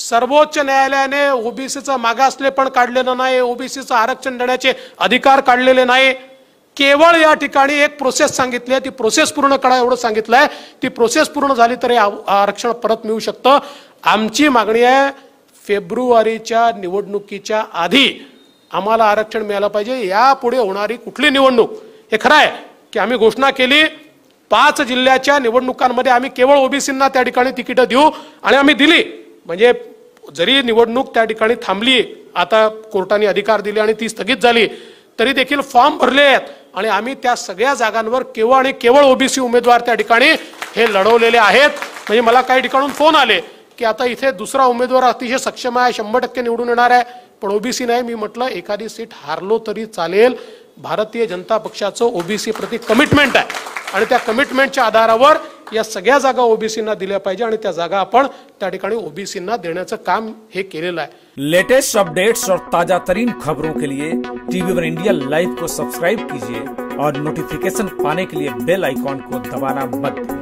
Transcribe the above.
सर्वोच्च न्यायालयाने ओबीसीचं मागासले पण काढलेलं नाही ओबीसीचं आरक्षण देण्याचे अधिकार काढलेले नाही केवळ या ठिकाणी एक प्रोसेस सांगितली आहे ती प्रोसेस पूर्ण करा एवढं सांगितलं आहे ती प्रोसेस पूर्ण झाली तरी आरक्षण परत मिळू शकतं आमची मागणी आहे फेब्रुवारीच्या निवडणुकीच्या आधी आम्हाला आरक्षण मिळालं पाहिजे यापुढे होणारी कुठली निवडणूक हे खरं आहे की आम्ही घोषणा केली पाच जिल्ह्याच्या निवडणुकांमध्ये आम्ही केवळ ओबीसींना त्या ठिकाणी तिकीटं देऊ आणि आम्ही दिली म्हणजे जरी निवडणूक त्या ठिकाणी थांबली आता कोर्टाने अधिकार दिले आणि ती स्थगित झाली तरी देखील फॉर्म भरले आहेत आणि आम्ही त्या सगळ्या जागांवर केवळ आणि केवळ ओबीसी उमेदवार त्या ठिकाणी हे लढवलेले आहेत म्हणजे मला काही ठिकाणून फोन आले की आता इथे दुसरा उमेदवार अतिशय सक्षम आहे शंभर टक्के निवडून येणार आहे पण ओबीसी नाही मी म्हटलं एखादी सीट हारलो तरी चालेल भारतीय जनता पक्षाचं ओबीसी प्रति कमिटमेंट आहे आणि त्या कमिटमेंटच्या आधारावर या सगळ्या जागा ओबीसींना दिल्या पाहिजे आणि त्या जागा आपण त्या ठिकाणी ओबीसींना देण्याचं काम हे केलेलं आहे लेटेस्ट अपडेट्स और ताजा तरीन खबरों के लिए टीवी वन इंडिया लाइव को सब्सक्राइब कीजिए और नोटिफिकेशन पाने के लिए बेल आइकॉन को दबाना मत